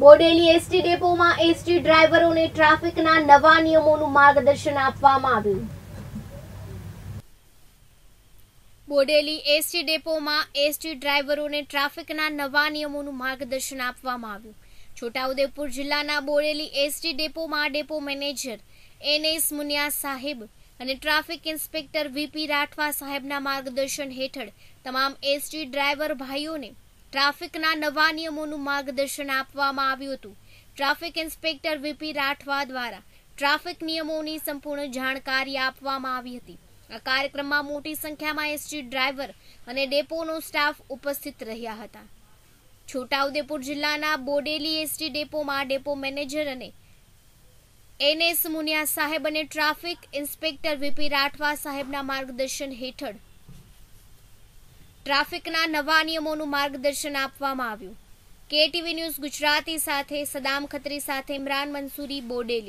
Bodeli ST ડેપોમાં ST ડ્રાઈવરોને ટ્રાફિકના નવા નિયમોનું માર્ગદર્શન આપવામાં આવ્યું બોડેલી એસટી ડેપોમાં એસટી ડ્રાઈવરોને ટ્રાફિકના નવા નિયમોનું માર્ગદર્શન આપવામાં આવ્યું છોટાઉદેપુર જિલ્લાના બોડેલી એસટી ડેપોમાં ડેપો મેનેજર એનએસ મુનિયા સાહેબ અને ટ્રાફિક ઇન્સ્પેક્ટર વીપી રાઠવા સાહેબના માર્ગદર્શન હેઠળ તમામ એસટી ડ્રાઈવર ભાઈઓને ટ્રાફિકના નવા નિયમોનું માર્ગદર્શન આપવામાં આવ્યું હતું ટ્રાફિક ઇન્સ્પેક્ટર વીપી રાઠવા દ્વારા ટ્રાફિક નિયમોની સંપૂર્ણ જાણકારી આપવામાં આવી હતી આ કાર્યક્રમમાં મોટી સંખ્યામાં એસટી ડ્રાઈવર અને ડેપોનો સ્ટાફ ઉપસ્થિત રહ્યા હતા છોટાઉદેપુર જિલ્લાના બોડેલી એસટી ડેપોમાં ડેપો મેનેજર અને એનએસ મુનિયા સાહેબ અને ટ્રાફિક ઇન્સ્પેક્ટર વીપી રાઠવા સાહેબના માર્ગદર્શન હેઠળ ટ્રાફિકના નવા નિયમોનું માર્ગદર્શન આપવામાં આવ્યું કેટીવી ન્યૂઝ ગુજરાતી સાથે સદામ ખત્રી સાથે ઇમરાન મંસૂરી બોડેલી